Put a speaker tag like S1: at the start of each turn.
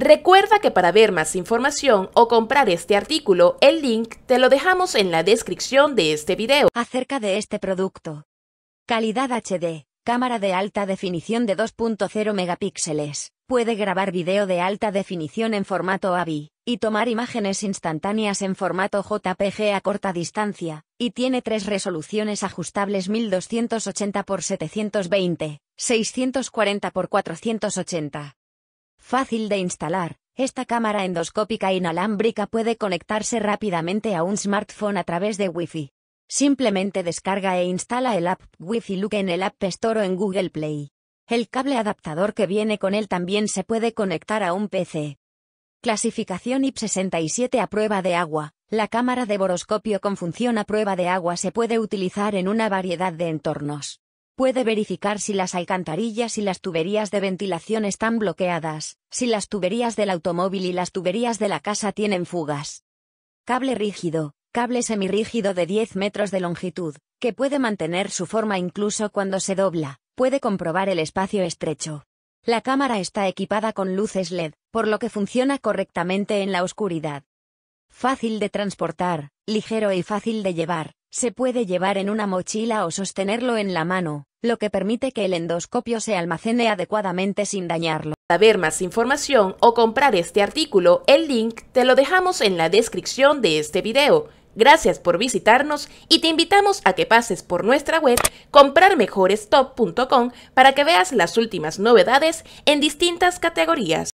S1: Recuerda que para ver más información o comprar este artículo, el
S2: link te lo dejamos en la descripción de este video. Acerca de este producto. Calidad HD. Cámara de alta definición de 2.0 megapíxeles. Puede grabar video de alta definición en formato AVI, y tomar imágenes instantáneas en formato JPG a corta distancia, y tiene tres resoluciones ajustables 1280x720, 640x480. Fácil de instalar, esta cámara endoscópica inalámbrica puede conectarse rápidamente a un smartphone a través de Wi-Fi. Simplemente descarga e instala el app Wi-Fi Look en el App Store o en Google Play. El cable adaptador que viene con él también se puede conectar a un PC. Clasificación IP67 a prueba de agua. La cámara de boroscopio con función a prueba de agua se puede utilizar en una variedad de entornos puede verificar si las alcantarillas y las tuberías de ventilación están bloqueadas, si las tuberías del automóvil y las tuberías de la casa tienen fugas. Cable rígido, cable semirrígido de 10 metros de longitud, que puede mantener su forma incluso cuando se dobla, puede comprobar el espacio estrecho. La cámara está equipada con luces LED, por lo que funciona correctamente en la oscuridad. Fácil de transportar, ligero y fácil de llevar, se puede llevar en una mochila o sostenerlo en la mano, lo que permite que el endoscopio se almacene adecuadamente sin dañarlo. Para ver más
S1: información o comprar este artículo, el link te lo dejamos en la descripción de este video. Gracias por visitarnos y te invitamos a que pases por nuestra web comprarmejorestop.com para que veas las últimas novedades en distintas categorías.